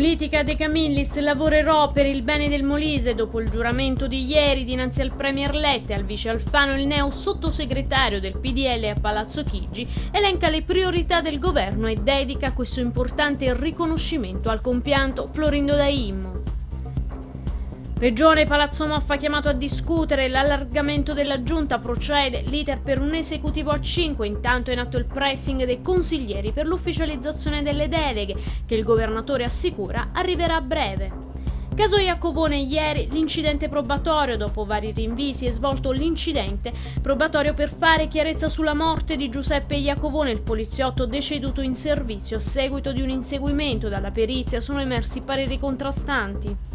Politica De Camillis, lavorerò per il bene del Molise dopo il giuramento di ieri dinanzi al Premier Letta e al Vice Alfano il neo sottosegretario del PDL a Palazzo Chigi elenca le priorità del governo e dedica questo importante riconoscimento al compianto Florindo Daimmo. Regione Palazzo Moffa chiamato a discutere, l'allargamento della giunta procede, l'iter per un esecutivo a 5, intanto è in atto il pressing dei consiglieri per l'ufficializzazione delle deleghe, che il governatore assicura arriverà a breve. Caso Iacobone ieri, l'incidente probatorio, dopo vari rinvii si è svolto l'incidente probatorio per fare chiarezza sulla morte di Giuseppe Iacobone, il poliziotto deceduto in servizio a seguito di un inseguimento. Dalla perizia sono emersi pareri contrastanti.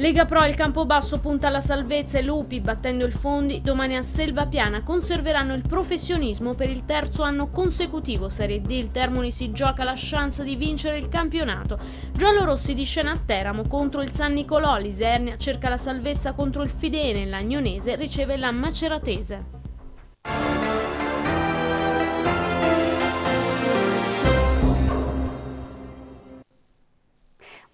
Lega Pro al Campobasso punta alla salvezza e Lupi, battendo il Fondi, domani a Selva Piana conserveranno il professionismo per il terzo anno consecutivo Serie D. Il Termoni si gioca la chance di vincere il campionato. Giallorossi di scena a Teramo contro il San Nicolò, l'Isernia cerca la salvezza contro il Fidene, l'Agnonese riceve la Maceratese.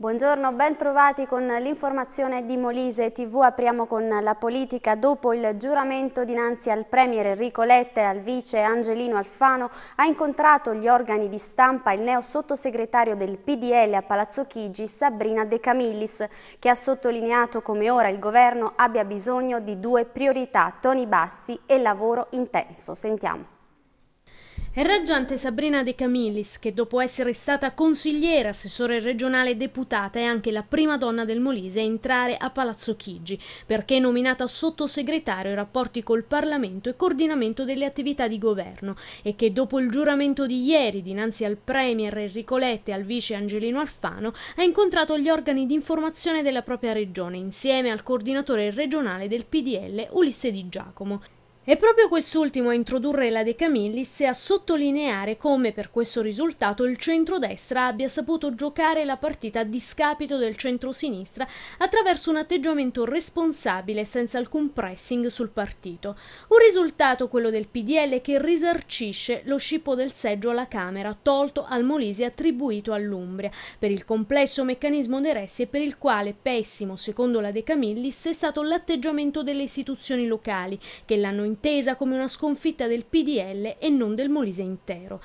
Buongiorno, ben trovati con l'informazione di Molise TV. Apriamo con la politica. Dopo il giuramento dinanzi al Premier Enrico Letta e al Vice Angelino Alfano, ha incontrato gli organi di stampa il neo sottosegretario del PDL a Palazzo Chigi, Sabrina De Camillis, che ha sottolineato come ora il governo abbia bisogno di due priorità, toni bassi e lavoro intenso. Sentiamo. È raggiante Sabrina De Camillis, che dopo essere stata consigliera, assessore regionale e deputata, è anche la prima donna del Molise a entrare a Palazzo Chigi, perché è nominata sottosegretario ai rapporti col Parlamento e coordinamento delle attività di governo e che dopo il giuramento di ieri dinanzi al Premier Enrico Letta e al vice Angelino Alfano ha incontrato gli organi di informazione della propria regione insieme al coordinatore regionale del PDL Ulisse Di Giacomo. È proprio quest'ultimo a introdurre la De Camillis e a sottolineare come per questo risultato il centrodestra abbia saputo giocare la partita a discapito del centrosinistra attraverso un atteggiamento responsabile senza alcun pressing sul partito. Un risultato, quello del PDL, che risarcisce lo scippo del seggio alla Camera, tolto al Molise attribuito all'Umbria, per il complesso meccanismo De Ressi e per il quale pessimo, secondo la De Camillis, è stato l'atteggiamento delle istituzioni locali, che l'hanno intesa come una sconfitta del PDL e non del Molise intero.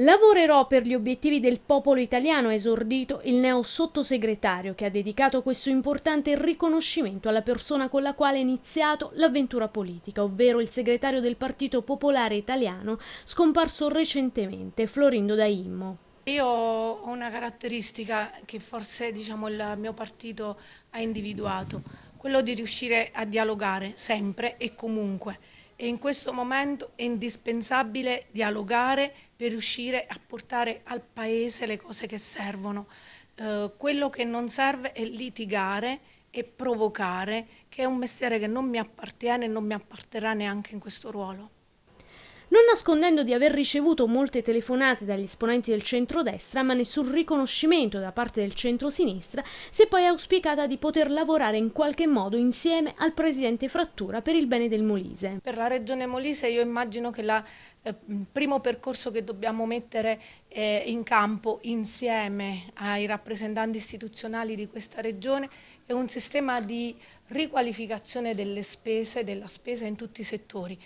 Lavorerò per gli obiettivi del popolo italiano, ha esordito il neo sottosegretario che ha dedicato questo importante riconoscimento alla persona con la quale è iniziato l'avventura politica, ovvero il segretario del Partito Popolare Italiano, scomparso recentemente, Florindo Daimmo. Io ho una caratteristica che forse diciamo, il mio partito ha individuato, quello di riuscire a dialogare sempre e comunque e in questo momento è indispensabile dialogare per riuscire a portare al Paese le cose che servono. Eh, quello che non serve è litigare e provocare, che è un mestiere che non mi appartiene e non mi apparterà neanche in questo ruolo non nascondendo di aver ricevuto molte telefonate dagli esponenti del centrodestra, ma nessun riconoscimento da parte del centrosinistra, si è poi auspicata di poter lavorare in qualche modo insieme al presidente Frattura per il bene del Molise. Per la regione Molise io immagino che la il eh, primo percorso che dobbiamo mettere eh, in campo insieme ai rappresentanti istituzionali di questa regione è un sistema di riqualificazione delle spese, della spesa in tutti i settori.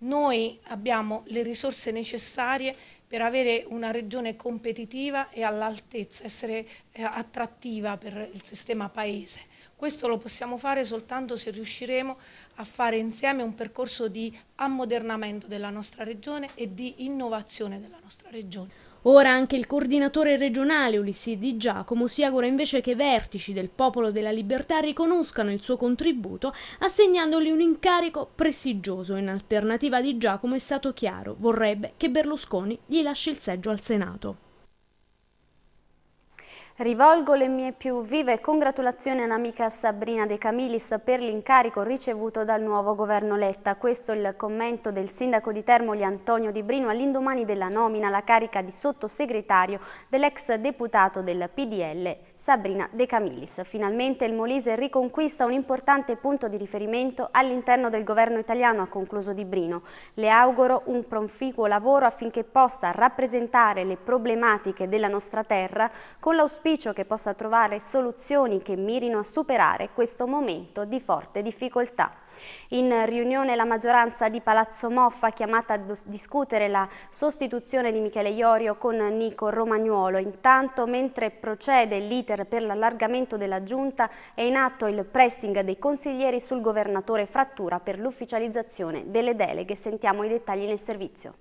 Noi abbiamo le risorse necessarie per avere una regione competitiva e all'altezza, essere eh, attrattiva per il sistema paese. Questo lo possiamo fare soltanto se riusciremo a fare insieme un percorso di ammodernamento della nostra regione e di innovazione della nostra regione. Ora anche il coordinatore regionale Ulissi Di Giacomo si augura invece che i vertici del Popolo della Libertà riconoscano il suo contributo assegnandogli un incarico prestigioso. In alternativa Di Giacomo è stato chiaro, vorrebbe che Berlusconi gli lasci il seggio al Senato. Rivolgo le mie più vive congratulazioni all'amica Sabrina De Camilis per l'incarico ricevuto dal nuovo governo Letta. Questo è il commento del sindaco di Termoli Antonio Di Brino all'indomani della nomina alla carica di sottosegretario dell'ex deputato del PDL Sabrina De Camillis. Finalmente il Molise riconquista un importante punto di riferimento all'interno del governo italiano, ha concluso Di Brino. Le auguro un proficuo lavoro affinché possa rappresentare le problematiche della nostra terra con l'auspicio che possa trovare soluzioni che mirino a superare questo momento di forte difficoltà. In riunione la maggioranza di Palazzo Moffa chiamata a discutere la sostituzione di Michele Iorio con Nico Romagnuolo. Intanto, mentre procede l'iter per l'allargamento della giunta, è in atto il pressing dei consiglieri sul governatore Frattura per l'ufficializzazione delle deleghe. Sentiamo i dettagli nel servizio.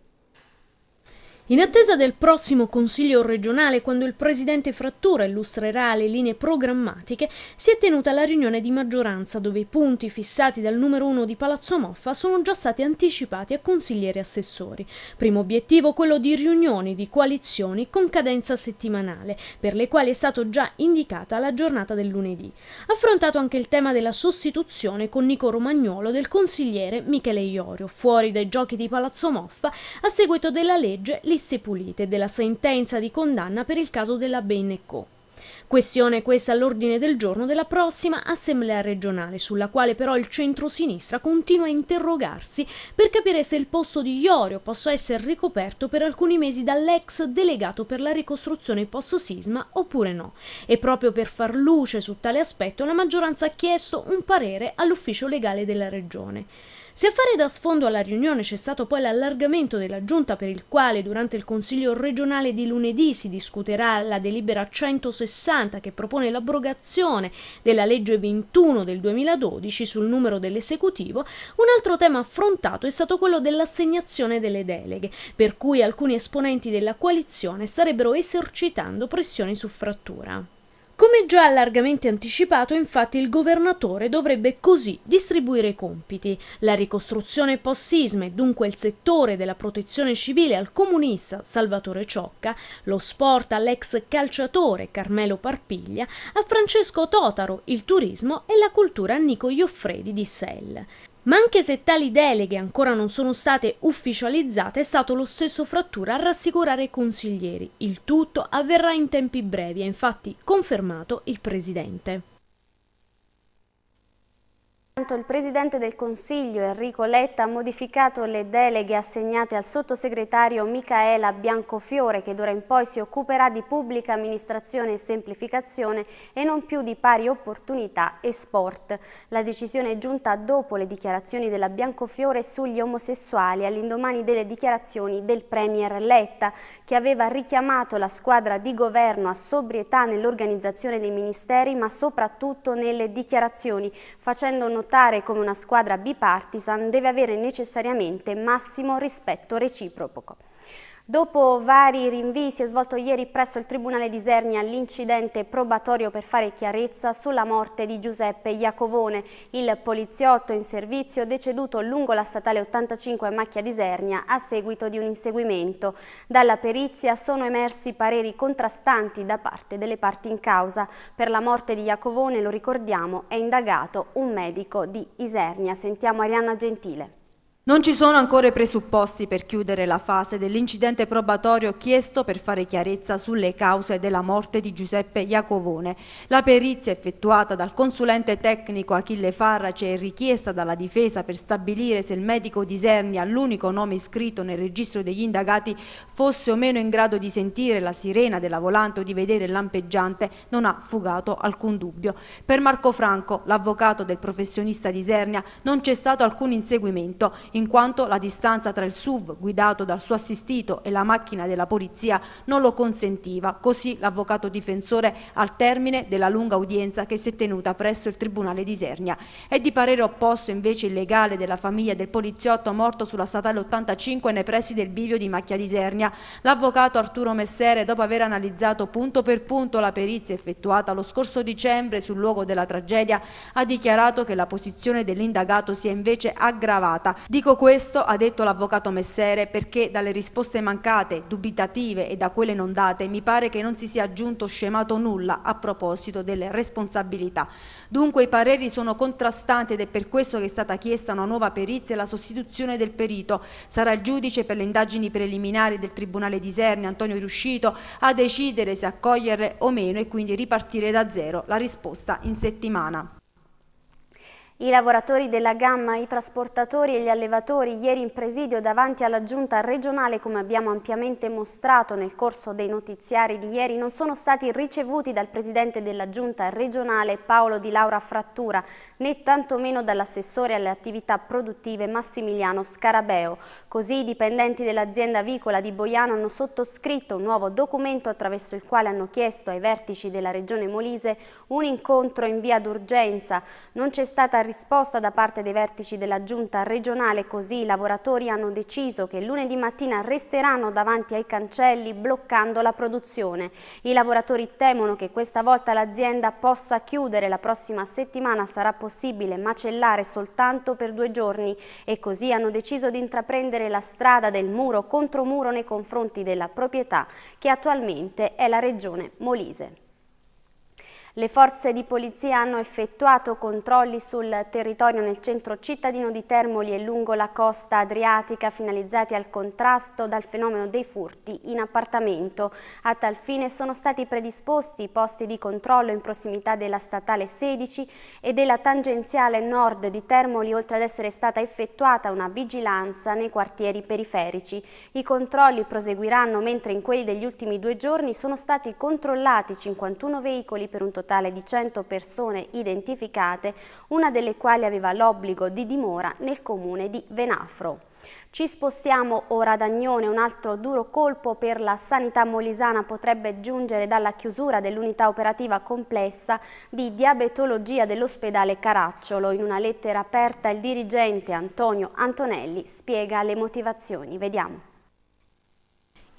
In attesa del prossimo Consiglio regionale, quando il Presidente Frattura illustrerà le linee programmatiche, si è tenuta la riunione di maggioranza dove i punti fissati dal numero 1 di Palazzo Moffa sono già stati anticipati a consiglieri e assessori. Primo obiettivo quello di riunioni di coalizioni con cadenza settimanale, per le quali è stata già indicata la giornata del lunedì. Affrontato anche il tema della sostituzione con Nico Romagnolo del consigliere Michele Iorio, fuori dai giochi di Palazzo Moffa, a seguito della legge risse pulite della sentenza di condanna per il caso della Bain Co. Questione questa all'ordine del giorno della prossima assemblea regionale, sulla quale però il centro-sinistra continua a interrogarsi per capire se il posto di Iorio possa essere ricoperto per alcuni mesi dall'ex delegato per la ricostruzione post-sisma oppure no. E proprio per far luce su tale aspetto la maggioranza ha chiesto un parere all'ufficio legale della regione. Se a fare da sfondo alla riunione c'è stato poi l'allargamento della giunta per il quale durante il Consiglio regionale di lunedì si discuterà la delibera 160 che propone l'abrogazione della legge 21 del 2012 sul numero dell'esecutivo, un altro tema affrontato è stato quello dell'assegnazione delle deleghe, per cui alcuni esponenti della coalizione starebbero esercitando pressioni su frattura. Come già largamente anticipato, infatti, il governatore dovrebbe così distribuire i compiti. La ricostruzione post-sisma e dunque il settore della protezione civile al comunista Salvatore Ciocca, lo sport all'ex calciatore Carmelo Parpiglia, a Francesco Totaro, il turismo e la cultura a Nico Ioffredi di Sell. Ma anche se tali deleghe ancora non sono state ufficializzate, è stato lo stesso Frattura a rassicurare i consiglieri. Il tutto avverrà in tempi brevi, ha infatti confermato il presidente. Il Presidente del Consiglio Enrico Letta ha modificato le deleghe assegnate al sottosegretario Micaela Biancofiore che d'ora in poi si occuperà di pubblica amministrazione e semplificazione e non più di pari opportunità e sport. La decisione è giunta dopo le dichiarazioni della Biancofiore sugli omosessuali all'indomani delle dichiarazioni del Premier Letta che aveva richiamato la squadra di governo a sobrietà nell'organizzazione dei ministeri ma soprattutto nelle dichiarazioni facendo notare lottare come una squadra bipartisan deve avere necessariamente massimo rispetto reciproco. Dopo vari rinvii si è svolto ieri presso il Tribunale di Isernia l'incidente probatorio per fare chiarezza sulla morte di Giuseppe Iacovone, il poliziotto in servizio deceduto lungo la statale 85 a Macchia di Isernia a seguito di un inseguimento. Dalla perizia sono emersi pareri contrastanti da parte delle parti in causa. Per la morte di Iacovone, lo ricordiamo, è indagato un medico di Isernia. Sentiamo Arianna Gentile. Non ci sono ancora i presupposti per chiudere la fase dell'incidente probatorio chiesto per fare chiarezza sulle cause della morte di Giuseppe Iacovone. La perizia effettuata dal consulente tecnico Achille Farrace e richiesta dalla difesa per stabilire se il medico di Sernia, l'unico nome iscritto nel registro degli indagati, fosse o meno in grado di sentire la sirena della volante o di vedere lampeggiante, non ha fugato alcun dubbio. Per Marco Franco, l'avvocato del professionista di Sernia, non c'è stato alcun inseguimento in quanto la distanza tra il SUV guidato dal suo assistito e la macchina della polizia non lo consentiva, così l'avvocato difensore al termine della lunga udienza che si è tenuta presso il Tribunale di Isernia. È di parere opposto invece il legale della famiglia del poliziotto morto sulla statale 85 nei pressi del bivio di Macchia di Isernia. L'avvocato Arturo Messere, dopo aver analizzato punto per punto la perizia effettuata lo scorso dicembre sul luogo della tragedia, ha dichiarato che la posizione dell'indagato si è invece aggravata. Di Dico questo, ha detto l'avvocato Messere, perché dalle risposte mancate, dubitative e da quelle non date mi pare che non si sia aggiunto scemato nulla a proposito delle responsabilità. Dunque i pareri sono contrastanti ed è per questo che è stata chiesta una nuova perizia e la sostituzione del perito. Sarà il giudice per le indagini preliminari del Tribunale di Serni, Antonio Riuscito, a decidere se accoglierle o meno e quindi ripartire da zero la risposta in settimana. I lavoratori della gamma, i trasportatori e gli allevatori ieri in presidio davanti alla giunta regionale, come abbiamo ampiamente mostrato nel corso dei notiziari di ieri, non sono stati ricevuti dal presidente della giunta regionale Paolo Di Laura Frattura, né tantomeno dall'assessore alle attività produttive Massimiliano Scarabeo. Così i dipendenti dell'azienda vicola di Boiano hanno sottoscritto un nuovo documento attraverso il quale hanno chiesto ai vertici della regione Molise un incontro in via d'urgenza. Non c'è stata risposta da parte dei vertici della giunta regionale, così i lavoratori hanno deciso che lunedì mattina resteranno davanti ai cancelli bloccando la produzione. I lavoratori temono che questa volta l'azienda possa chiudere, la prossima settimana sarà possibile macellare soltanto per due giorni e così hanno deciso di intraprendere la strada del muro contro muro nei confronti della proprietà che attualmente è la regione Molise. Le forze di polizia hanno effettuato controlli sul territorio nel centro cittadino di Termoli e lungo la costa adriatica finalizzati al contrasto dal fenomeno dei furti in appartamento. A tal fine sono stati predisposti i posti di controllo in prossimità della statale 16 e della tangenziale nord di Termoli oltre ad essere stata effettuata una vigilanza nei quartieri periferici. I controlli proseguiranno mentre in quelli degli ultimi due giorni sono stati controllati 51 veicoli per un totale totale di 100 persone identificate, una delle quali aveva l'obbligo di dimora nel comune di Venafro. Ci spostiamo ora ad Agnone, un altro duro colpo per la sanità molisana potrebbe giungere dalla chiusura dell'unità operativa complessa di diabetologia dell'ospedale Caracciolo. In una lettera aperta il dirigente Antonio Antonelli spiega le motivazioni. Vediamo.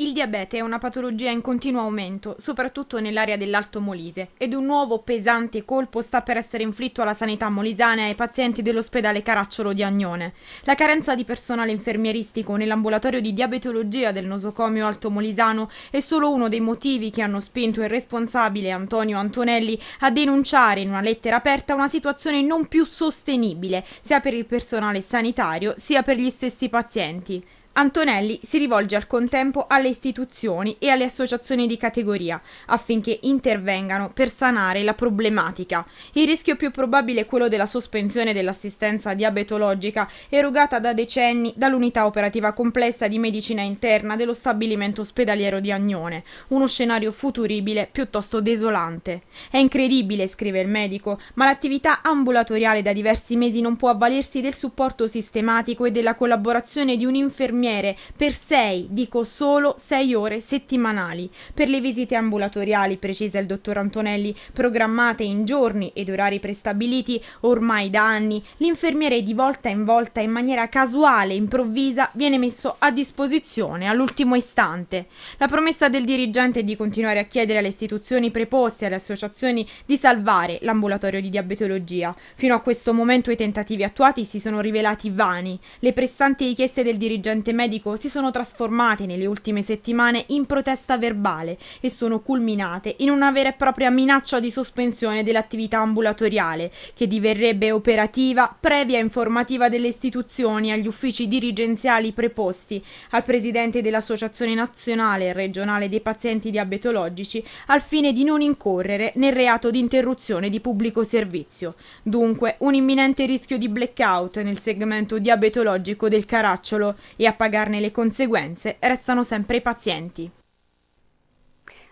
Il diabete è una patologia in continuo aumento, soprattutto nell'area dell'Alto Molise, ed un nuovo pesante colpo sta per essere inflitto alla sanità molisana e ai pazienti dell'ospedale Caracciolo di Agnone. La carenza di personale infermieristico nell'ambulatorio di diabetologia del nosocomio Alto Molisano è solo uno dei motivi che hanno spinto il responsabile Antonio Antonelli a denunciare in una lettera aperta una situazione non più sostenibile, sia per il personale sanitario sia per gli stessi pazienti. Antonelli si rivolge al contempo alle istituzioni e alle associazioni di categoria affinché intervengano per sanare la problematica. Il rischio più probabile è quello della sospensione dell'assistenza diabetologica erogata da decenni dall'unità operativa complessa di medicina interna dello stabilimento ospedaliero di Agnone, uno scenario futuribile piuttosto desolante. È incredibile, scrive il medico, ma l'attività ambulatoriale da diversi mesi non può avvalersi del supporto sistematico e della collaborazione di un infermiere infermiere per 6, dico solo 6 ore settimanali. Per le visite ambulatoriali, precisa il dottor Antonelli, programmate in giorni ed orari prestabiliti ormai da anni, l'infermiere di volta in volta in maniera casuale, improvvisa, viene messo a disposizione all'ultimo istante. La promessa del dirigente è di continuare a chiedere alle istituzioni preposte, alle associazioni, di salvare l'ambulatorio di diabetologia. Fino a questo momento i tentativi attuati si sono rivelati vani. Le pressanti richieste del dirigente medico si sono trasformate nelle ultime settimane in protesta verbale e sono culminate in una vera e propria minaccia di sospensione dell'attività ambulatoriale, che diverrebbe operativa previa informativa delle istituzioni agli uffici dirigenziali preposti, al presidente dell'Associazione Nazionale e Regionale dei Pazienti Diabetologici, al fine di non incorrere nel reato di interruzione di pubblico servizio. Dunque, un imminente rischio di blackout nel segmento diabetologico del Caracciolo e a a pagarne le conseguenze restano sempre i pazienti.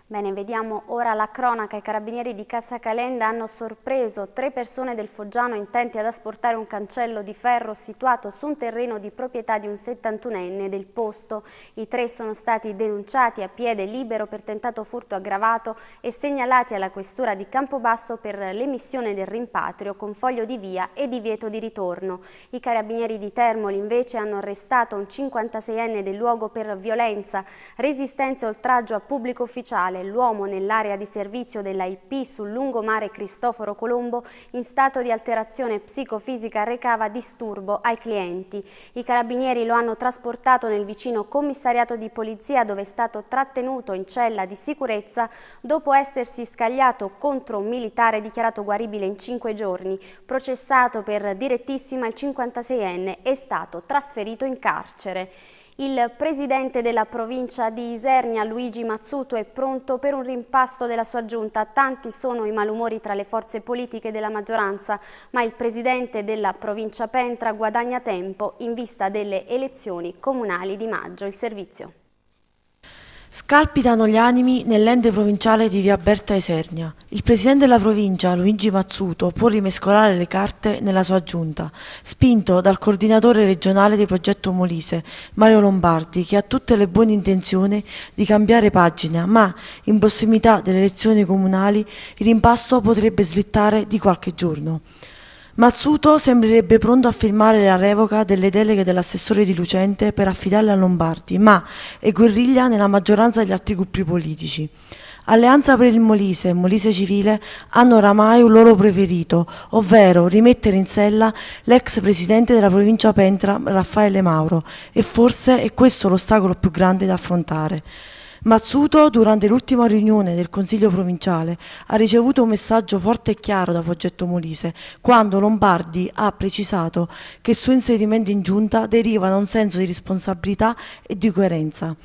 Bene, vediamo ora la cronaca. I carabinieri di Casa Calenda hanno sorpreso tre persone del Foggiano intenti ad asportare un cancello di ferro situato su un terreno di proprietà di un 71enne del posto. I tre sono stati denunciati a piede libero per tentato furto aggravato e segnalati alla questura di Campobasso per l'emissione del rimpatrio con foglio di via e divieto di ritorno. I carabinieri di Termoli invece hanno arrestato un 56enne del luogo per violenza, resistenza e oltraggio a pubblico ufficiale Natale l'uomo nell'area di servizio dell'AIP sul lungomare Cristoforo Colombo in stato di alterazione psicofisica recava disturbo ai clienti. I carabinieri lo hanno trasportato nel vicino commissariato di polizia dove è stato trattenuto in cella di sicurezza dopo essersi scagliato contro un militare dichiarato guaribile in cinque giorni, processato per direttissima il 56enne, e stato trasferito in carcere. Il presidente della provincia di Isernia, Luigi Mazzuto, è pronto per un rimpasto della sua giunta. Tanti sono i malumori tra le forze politiche della maggioranza, ma il presidente della provincia Pentra guadagna tempo in vista delle elezioni comunali di maggio. Il servizio. Scalpitano gli animi nell'ente provinciale di Via Berta Isernia. Il presidente della provincia, Luigi Mazzuto, può rimescolare le carte nella sua giunta, spinto dal coordinatore regionale di progetto Molise, Mario Lombardi, che ha tutte le buone intenzioni di cambiare pagina, ma in prossimità delle elezioni comunali il impasto potrebbe slittare di qualche giorno. Mazzuto sembrerebbe pronto a firmare la revoca delle deleghe dell'assessore di Lucente per affidarle a Lombardi, ma è guerriglia nella maggioranza degli altri gruppi politici. Alleanza per il Molise e Molise Civile hanno oramai un loro preferito, ovvero rimettere in sella l'ex presidente della provincia Pentra Raffaele Mauro, e forse è questo l'ostacolo più grande da affrontare. Mazzuto, durante l'ultima riunione del Consiglio provinciale, ha ricevuto un messaggio forte e chiaro da Progetto Molise, quando Lombardi ha precisato che il suo inserimento in giunta deriva da un senso di responsabilità e di coerenza.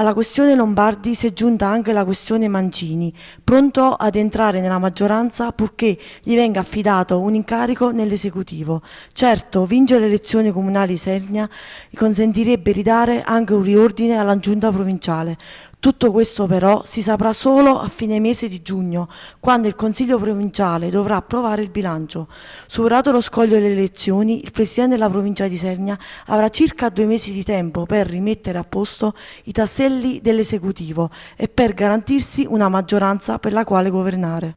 Alla questione Lombardi si è giunta anche la questione Mancini, pronto ad entrare nella maggioranza purché gli venga affidato un incarico nell'esecutivo. Certo, vincere le elezioni comunali Sernia consentirebbe di dare anche un riordine alla giunta provinciale. Tutto questo però si saprà solo a fine mese di giugno, quando il Consiglio provinciale dovrà approvare il bilancio. Superato lo scoglio delle elezioni, il Presidente della provincia di Sernia avrà circa due mesi di tempo per rimettere a posto i tasselli dell'esecutivo e per garantirsi una maggioranza per la quale governare.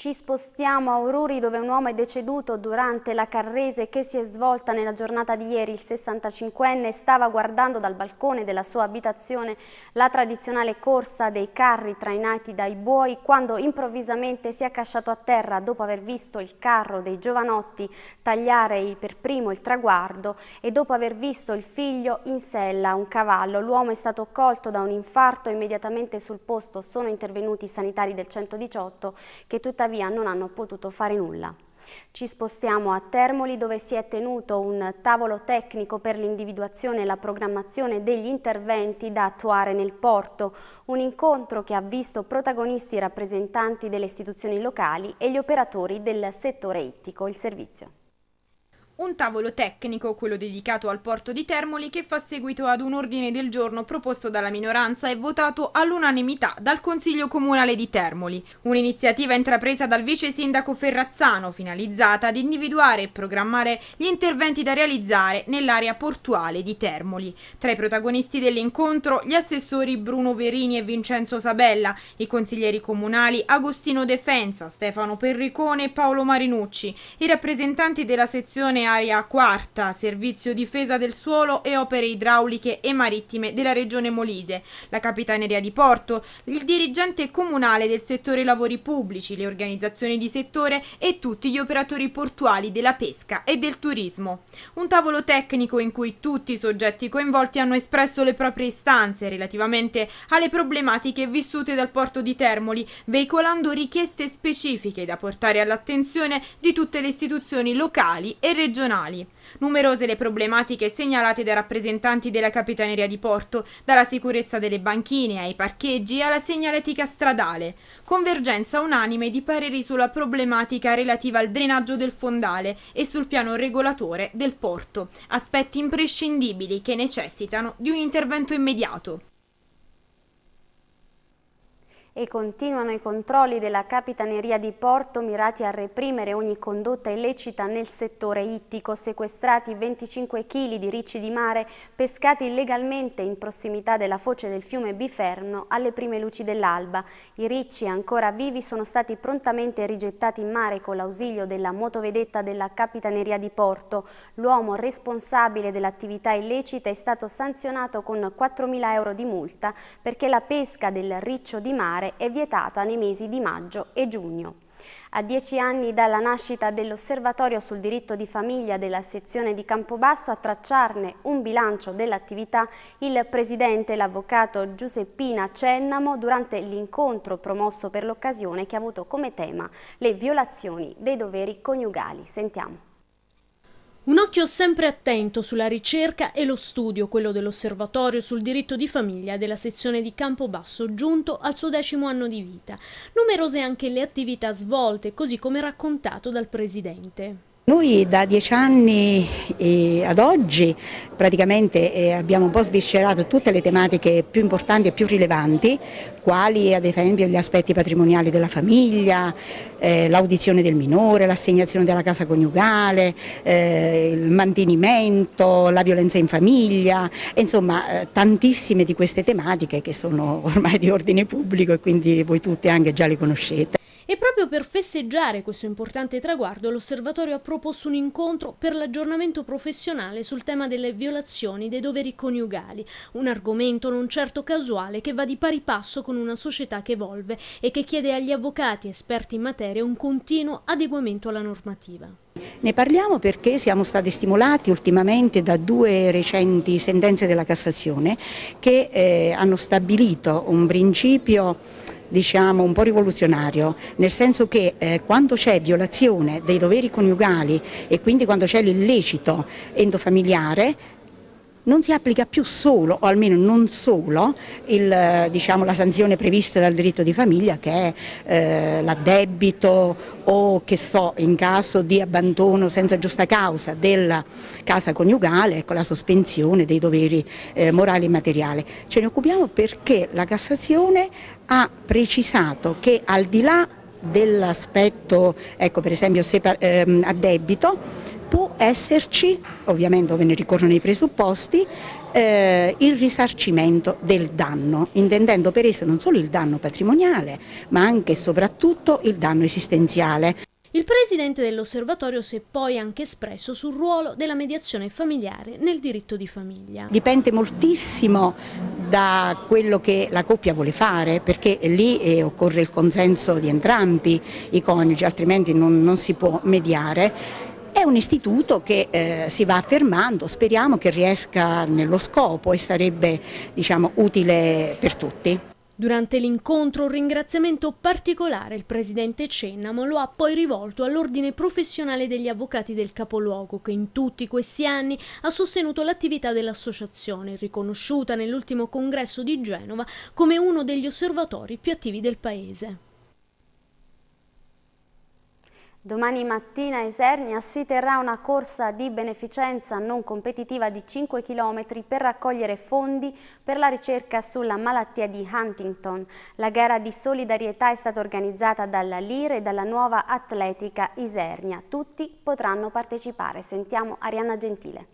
Ci spostiamo a Aururi dove un uomo è deceduto durante la carrese che si è svolta nella giornata di ieri. Il 65enne stava guardando dal balcone della sua abitazione la tradizionale corsa dei carri trainati dai buoi quando improvvisamente si è accasciato a terra dopo aver visto il carro dei giovanotti tagliare per primo il traguardo e dopo aver visto il figlio in sella, un cavallo. L'uomo è stato colto da un infarto immediatamente sul posto sono intervenuti i sanitari del 118 che tuttavia tuttavia non hanno potuto fare nulla. Ci spostiamo a Termoli dove si è tenuto un tavolo tecnico per l'individuazione e la programmazione degli interventi da attuare nel porto, un incontro che ha visto protagonisti i rappresentanti delle istituzioni locali e gli operatori del settore ittico, il servizio un tavolo tecnico, quello dedicato al porto di Termoli, che fa seguito ad un ordine del giorno proposto dalla minoranza e votato all'unanimità dal Consiglio Comunale di Termoli. Un'iniziativa intrapresa dal vice sindaco Ferrazzano, finalizzata ad individuare e programmare gli interventi da realizzare nell'area portuale di Termoli. Tra i protagonisti dell'incontro gli assessori Bruno Verini e Vincenzo Sabella, i consiglieri comunali Agostino Defensa, Stefano Perricone e Paolo Marinucci, i rappresentanti della sezione area quarta, servizio difesa del suolo e opere idrauliche e marittime della regione Molise, la capitaneria di Porto, il dirigente comunale del settore lavori pubblici, le organizzazioni di settore e tutti gli operatori portuali della pesca e del turismo. Un tavolo tecnico in cui tutti i soggetti coinvolti hanno espresso le proprie istanze relativamente alle problematiche vissute dal porto di Termoli, veicolando richieste specifiche da portare all'attenzione di tutte le istituzioni locali e regionali regionali. Numerose le problematiche segnalate dai rappresentanti della Capitaneria di Porto, dalla sicurezza delle banchine ai parcheggi alla segnaletica stradale. Convergenza unanime di pareri sulla problematica relativa al drenaggio del fondale e sul piano regolatore del porto, aspetti imprescindibili che necessitano di un intervento immediato e continuano i controlli della Capitaneria di Porto mirati a reprimere ogni condotta illecita nel settore ittico, sequestrati 25 kg di ricci di mare pescati illegalmente in prossimità della foce del fiume Biferno alle prime luci dell'alba. I ricci ancora vivi sono stati prontamente rigettati in mare con l'ausilio della motovedetta della Capitaneria di Porto. L'uomo responsabile dell'attività illecita è stato sanzionato con 4.000 euro di multa perché la pesca del riccio di mare alimentare è vietata nei mesi di maggio e giugno. A dieci anni dalla nascita dell'Osservatorio sul diritto di famiglia della sezione di Campobasso a tracciarne un bilancio dell'attività, il presidente, l'avvocato Giuseppina Cennamo, durante l'incontro promosso per l'occasione che ha avuto come tema le violazioni dei doveri coniugali. Sentiamo. Un occhio sempre attento sulla ricerca e lo studio, quello dell'Osservatorio sul diritto di famiglia della sezione di Campobasso, giunto al suo decimo anno di vita. Numerose anche le attività svolte, così come raccontato dal Presidente. Noi da dieci anni eh, ad oggi praticamente eh, abbiamo un po' sviscerato tutte le tematiche più importanti e più rilevanti, quali ad esempio gli aspetti patrimoniali della famiglia, eh, l'audizione del minore, l'assegnazione della casa coniugale, il mantenimento, la violenza in famiglia, insomma tantissime di queste tematiche che sono ormai di ordine pubblico e quindi voi tutti anche già le conoscete. E proprio per festeggiare questo importante traguardo, l'osservatorio ha proposto un incontro per l'aggiornamento professionale sul tema delle violazioni dei doveri coniugali, un argomento non certo casuale che va di pari passo con una società che evolve e che chiede agli avvocati esperti in materia un continuo adeguamento alla normativa. Ne parliamo perché siamo stati stimolati ultimamente da due recenti sentenze della Cassazione che eh, hanno stabilito un principio diciamo, un po' rivoluzionario, nel senso che eh, quando c'è violazione dei doveri coniugali e quindi quando c'è l'illecito endofamiliare non si applica più solo, o almeno non solo, il, eh, diciamo, la sanzione prevista dal diritto di famiglia che è eh, l'addebito o che so, in caso di abbandono senza giusta causa della casa coniugale, ecco, la sospensione dei doveri eh, morali e materiali. Ce ne occupiamo perché la Cassazione ha precisato che al di là dell'aspetto, ecco, per esempio, a ehm, debito, può esserci, ovviamente dove ne ricorrono i presupposti, eh, il risarcimento del danno, intendendo per esso non solo il danno patrimoniale, ma anche e soprattutto il danno esistenziale. Il presidente dell'osservatorio si è poi anche espresso sul ruolo della mediazione familiare nel diritto di famiglia. Dipende moltissimo da quello che la coppia vuole fare, perché lì eh, occorre il consenso di entrambi i coniugi, altrimenti non, non si può mediare è un istituto che eh, si va affermando, speriamo che riesca nello scopo e sarebbe diciamo, utile per tutti. Durante l'incontro un ringraziamento particolare il presidente Cennamo lo ha poi rivolto all'ordine professionale degli avvocati del capoluogo che in tutti questi anni ha sostenuto l'attività dell'associazione riconosciuta nell'ultimo congresso di Genova come uno degli osservatori più attivi del paese. Domani mattina a Isernia si terrà una corsa di beneficenza non competitiva di 5 km per raccogliere fondi per la ricerca sulla malattia di Huntington. La gara di solidarietà è stata organizzata dalla LIRE e dalla nuova atletica Isernia. Tutti potranno partecipare. Sentiamo Arianna Gentile.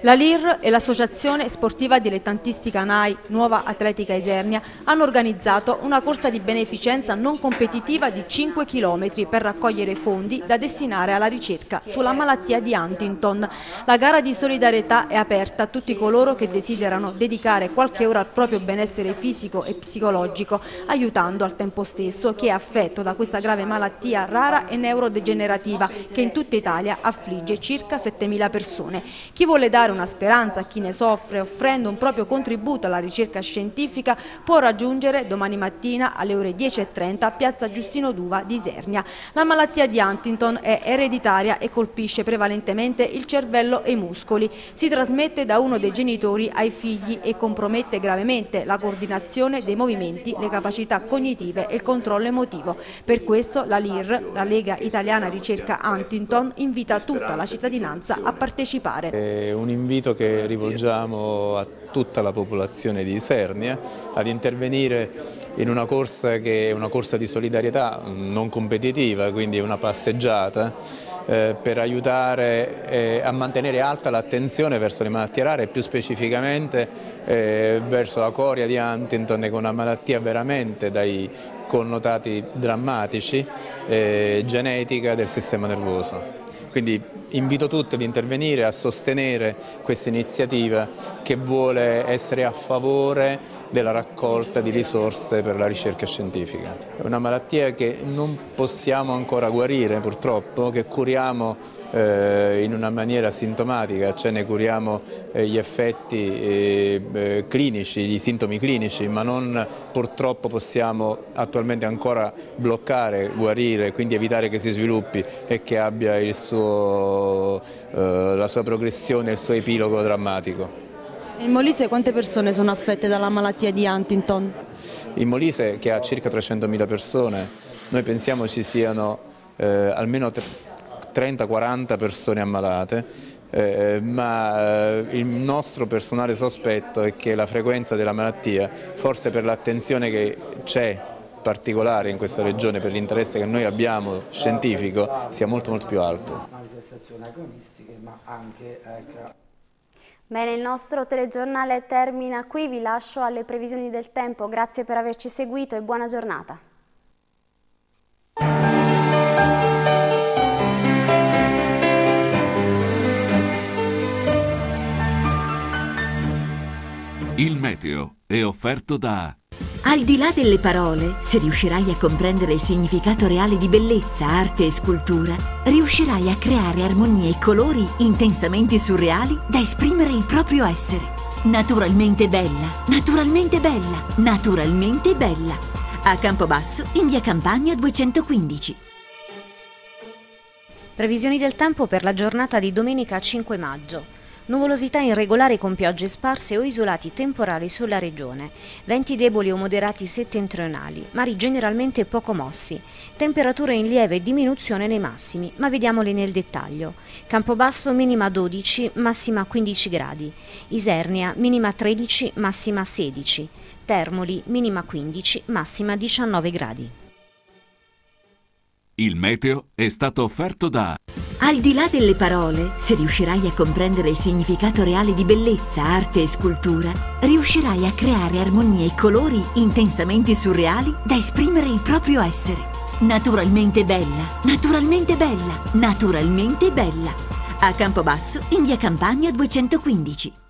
La LIR e l'Associazione Sportiva Dilettantistica NAI Nuova Atletica Isernia hanno organizzato una corsa di beneficenza non competitiva di 5 km per raccogliere fondi da destinare alla ricerca sulla malattia di Huntington. La gara di solidarietà è aperta a tutti coloro che desiderano dedicare qualche ora al proprio benessere fisico e psicologico, aiutando al tempo stesso chi è affetto da questa grave malattia rara e neurodegenerativa che in tutta Italia affligge circa 7.000 persone. Chi vuole dare dare una speranza a chi ne soffre offrendo un proprio contributo alla ricerca scientifica può raggiungere domani mattina alle ore 10.30 a Piazza Giustino Duva di Isernia. La malattia di Huntington è ereditaria e colpisce prevalentemente il cervello e i muscoli. Si trasmette da uno dei genitori ai figli e compromette gravemente la coordinazione dei movimenti, le capacità cognitive e il controllo emotivo. Per questo la LIR, la Lega Italiana Ricerca Huntington, invita tutta la cittadinanza a partecipare. È l'invito che rivolgiamo a tutta la popolazione di Isernia ad intervenire in una corsa che è una corsa di solidarietà non competitiva, quindi una passeggiata eh, per aiutare eh, a mantenere alta l'attenzione verso le malattie rare e più specificamente eh, verso la coria di Huntington che è una malattia veramente dai connotati drammatici, genetica del sistema nervoso. Quindi invito tutti ad intervenire, a sostenere questa iniziativa che vuole essere a favore della raccolta di risorse per la ricerca scientifica. È una malattia che non possiamo ancora guarire purtroppo, che curiamo eh, in una maniera sintomatica, cioè ne curiamo eh, gli effetti eh, clinici, i sintomi clinici, ma non purtroppo possiamo attualmente ancora bloccare, guarire, quindi evitare che si sviluppi e che abbia suo, la sua progressione, il suo epilogo drammatico. In Molise quante persone sono affette dalla malattia di Huntington? In Molise, che ha circa 300.000 persone, noi pensiamo ci siano eh, almeno 30-40 persone ammalate, eh, eh, ma eh, il nostro personale sospetto è che la frequenza della malattia, forse per l'attenzione che c'è particolare in questa regione, per l'interesse che noi abbiamo scientifico, sia molto molto più alto. Bene, il nostro telegiornale termina qui, vi lascio alle previsioni del tempo, grazie per averci seguito e buona giornata. è offerto da... Al di là delle parole, se riuscirai a comprendere il significato reale di bellezza, arte e scultura, riuscirai a creare armonie e colori intensamente surreali da esprimere il proprio essere. Naturalmente bella, naturalmente bella, naturalmente bella. A Campobasso, in via Campania 215. Previsioni del tempo per la giornata di domenica 5 maggio. Nuvolosità irregolare con piogge sparse o isolati temporali sulla regione. Venti deboli o moderati settentrionali, mari generalmente poco mossi. Temperature in lieve diminuzione nei massimi, ma vediamole nel dettaglio. Campobasso minima 12, massima 15 gradi. Isernia minima 13, massima 16. Termoli minima 15, massima 19 gradi. Il meteo è stato offerto da al di là delle parole, se riuscirai a comprendere il significato reale di bellezza, arte e scultura, riuscirai a creare armonie e colori intensamente surreali da esprimere il proprio essere. Naturalmente bella, naturalmente bella, naturalmente bella. A Campobasso, in via Campania 215.